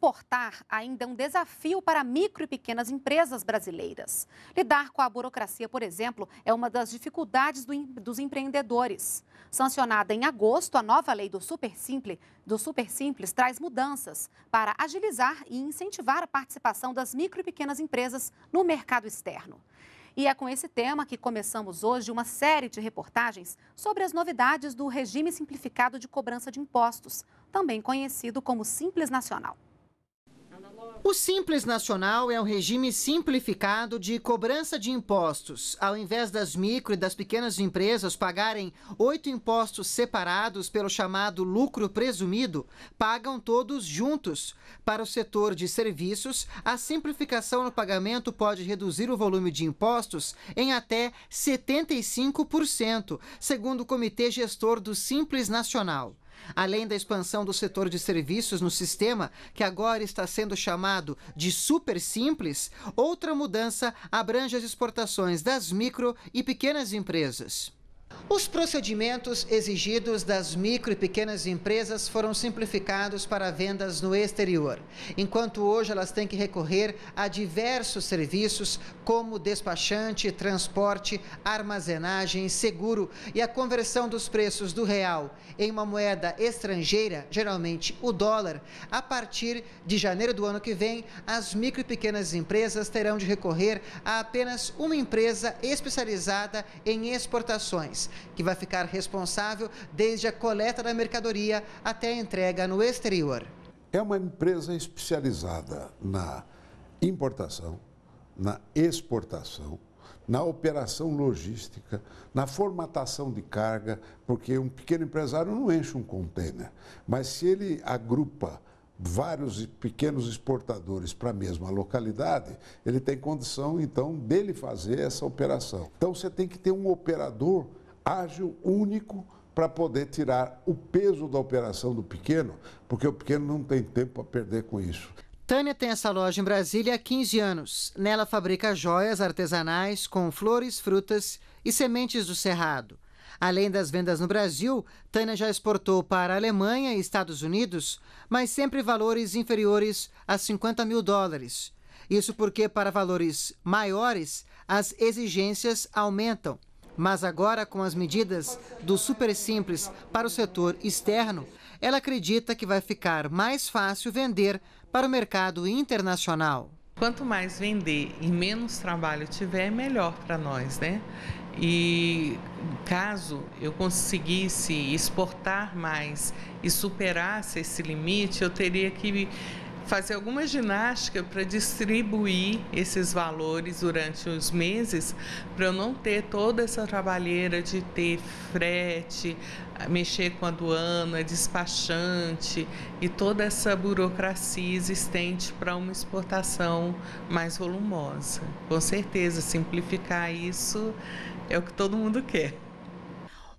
exportar ainda é um desafio para micro e pequenas empresas brasileiras. Lidar com a burocracia, por exemplo, é uma das dificuldades do, dos empreendedores. Sancionada em agosto, a nova lei do Super, Simple do Super Simples traz mudanças para agilizar e incentivar a participação das micro e pequenas empresas no mercado externo. E é com esse tema que começamos hoje uma série de reportagens sobre as novidades do regime simplificado de cobrança de impostos, também conhecido como Simples Nacional. O Simples Nacional é um regime simplificado de cobrança de impostos. Ao invés das micro e das pequenas empresas pagarem oito impostos separados pelo chamado lucro presumido, pagam todos juntos. Para o setor de serviços, a simplificação no pagamento pode reduzir o volume de impostos em até 75%, segundo o Comitê Gestor do Simples Nacional além da expansão do setor de serviços no sistema, que agora está sendo chamado de super simples, outra mudança abrange as exportações das micro e pequenas empresas. Os procedimentos exigidos das micro e pequenas empresas foram simplificados para vendas no exterior, enquanto hoje elas têm que recorrer a diversos serviços como despachante, transporte, armazenagem, seguro e a conversão dos preços do real em uma moeda estrangeira, geralmente o dólar. A partir de janeiro do ano que vem, as micro e pequenas empresas terão de recorrer a apenas uma empresa especializada em exportações que vai ficar responsável desde a coleta da mercadoria até a entrega no exterior. É uma empresa especializada na importação, na exportação, na operação logística, na formatação de carga, porque um pequeno empresário não enche um container, mas se ele agrupa vários pequenos exportadores para a mesma localidade, ele tem condição então dele fazer essa operação. Então você tem que ter um operador ágil, único, para poder tirar o peso da operação do pequeno, porque o pequeno não tem tempo a perder com isso. Tânia tem essa loja em Brasília há 15 anos. Nela fabrica joias artesanais com flores, frutas e sementes do cerrado. Além das vendas no Brasil, Tânia já exportou para a Alemanha e Estados Unidos, mas sempre valores inferiores a 50 mil dólares. Isso porque, para valores maiores, as exigências aumentam. Mas agora, com as medidas do Super Simples para o setor externo, ela acredita que vai ficar mais fácil vender para o mercado internacional. Quanto mais vender e menos trabalho tiver, é melhor para nós, né? E caso eu conseguisse exportar mais e superasse esse limite, eu teria que fazer alguma ginástica para distribuir esses valores durante os meses, para eu não ter toda essa trabalheira de ter frete, mexer com a aduana, despachante e toda essa burocracia existente para uma exportação mais volumosa. Com certeza, simplificar isso é o que todo mundo quer.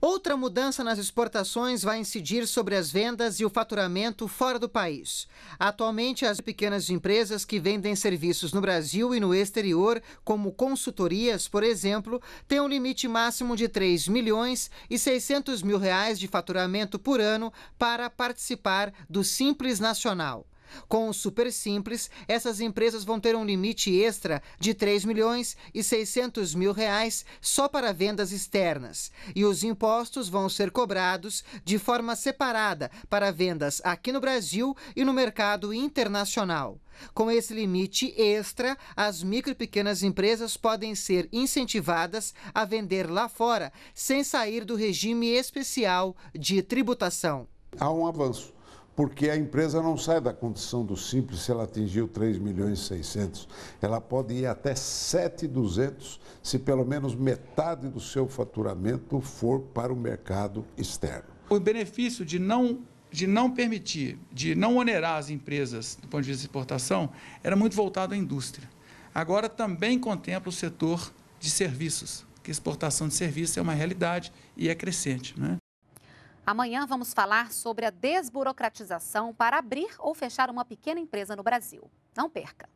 Outra mudança nas exportações vai incidir sobre as vendas e o faturamento fora do país. Atualmente, as pequenas empresas que vendem serviços no Brasil e no exterior, como consultorias, por exemplo, têm um limite máximo de 3 milhões e 600 mil reais de faturamento por ano para participar do Simples Nacional. Com o Super Simples, essas empresas vão ter um limite extra de 3 milhões e 600 mil reais só para vendas externas. E os impostos vão ser cobrados de forma separada para vendas aqui no Brasil e no mercado internacional. Com esse limite extra, as micro e pequenas empresas podem ser incentivadas a vender lá fora, sem sair do regime especial de tributação. Há um avanço porque a empresa não sai da condição do simples se ela atingiu 3 milhões e 600. Ela pode ir até 7,200 se pelo menos metade do seu faturamento for para o mercado externo. O benefício de não de não permitir, de não onerar as empresas do ponto de vista de exportação, era muito voltado à indústria. Agora também contempla o setor de serviços, que exportação de serviços é uma realidade e é crescente. Né? Amanhã vamos falar sobre a desburocratização para abrir ou fechar uma pequena empresa no Brasil. Não perca!